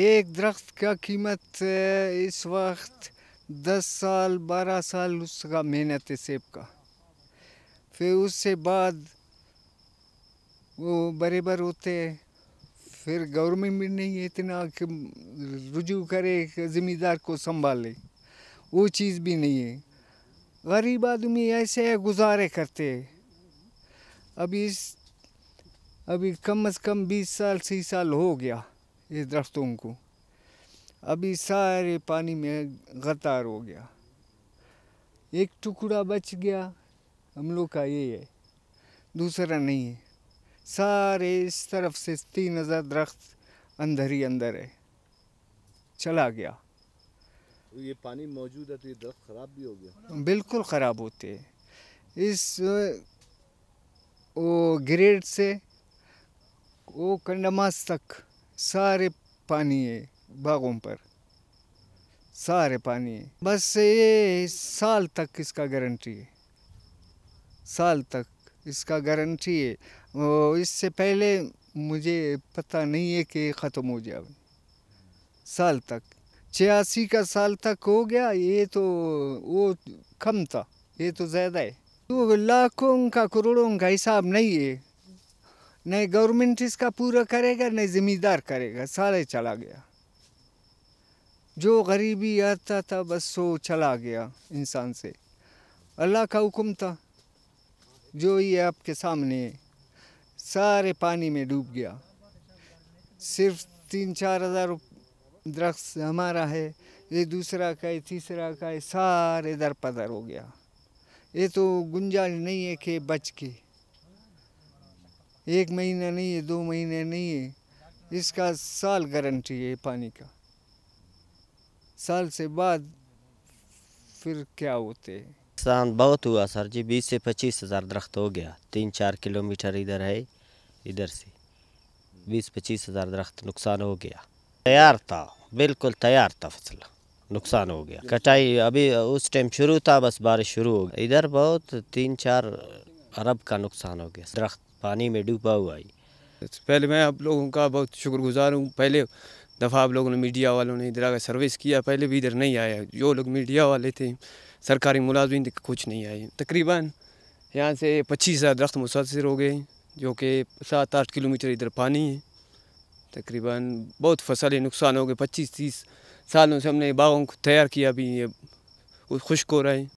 एक दरख्त का कीमत इस वक्त दस साल बारह साल उसका मेहनत है सेब का फिर उससे बाद वो बरे बर होते हैं फिर गवर्नमेंट भी नहीं है इतना कि रुजू करे ज़िम्मेदार को संभाले वो चीज़ भी नहीं है गरीब आदमी ऐसे गुजारे करते अभी इस अभी कम से कम बीस साल सी साल हो गया इस दरख्तों को अभी सारे पानी में गतार हो गया एक टुकड़ा बच गया हम लोग का ये है दूसरा नहीं है सारे इस तरफ से तीन हज़ार दरख्त अंदर ही अंदर है चला गया तो ये पानी मौजूद है तो ये दरख्त ख़राब भी हो गया बिल्कुल ख़राब होते हैं इस वो ग्रेड से वो कंडमास तक सारे पानी है बागों पर सारे पानी है बस ये साल तक इसका गारंटी है साल तक इसका गारंटी है इससे पहले मुझे पता नहीं है कि ख़त्म हो जाए साल तक छियासी का साल तक हो गया ये तो वो कम था ये तो ज़्यादा है तो लाखों का करोड़ों का हिसाब नहीं है नहीं गवर्नमेंट इसका पूरा करेगा नहीं ज़िम्मेदार करेगा सारे चला गया जो गरीबी आता था बस सो चला गया इंसान से अल्लाह का हुक्म था जो ये आपके सामने सारे पानी में डूब गया सिर्फ तीन चार हज़ार दरख्त हमारा है ये दूसरा का है तीसरा का है सारे दर पदर हो गया ये तो गुंजाइश नहीं है कि बच के एक महीना नहीं है दो महीने नहीं है इसका साल गारंटी है पानी का साल से बाद फिर क्या होते हैं नुकसान बहुत हुआ सर जी बीस से पच्चीस हज़ार दरख्त हो गया तीन चार किलोमीटर इधर है इधर से बीस पच्चीस हज़ार दरख्त नुकसान हो गया तैयार था बिल्कुल तैयार था फसल नुकसान हो गया कटाई अभी उस टाइम शुरू था बस बारिश शुरू हो गई इधर बहुत तीन चार अरब का नुकसान हो गया दरख्त पानी में डूबा हुआ है अच्छा, पहले मैं आप लोगों का बहुत शुक्रगुजार हूँ पहले दफ़ा आप लोगों ने मीडिया वालों ने इधर आकर सर्विस किया पहले भी इधर नहीं आया जो लोग मीडिया वाले थे सरकारी मुलाजमी कुछ नहीं आए तकरीबन यहाँ से पच्चीस हज़ार दरख्त मुतासर हो गए जो कि सात आठ किलोमीटर इधर पानी है तकरीबन बहुत फसलें नुकसान हो गए पच्चीस तीस सालों से हमने बागों को तैयार किया भी ये खुश्क हो रहे हैं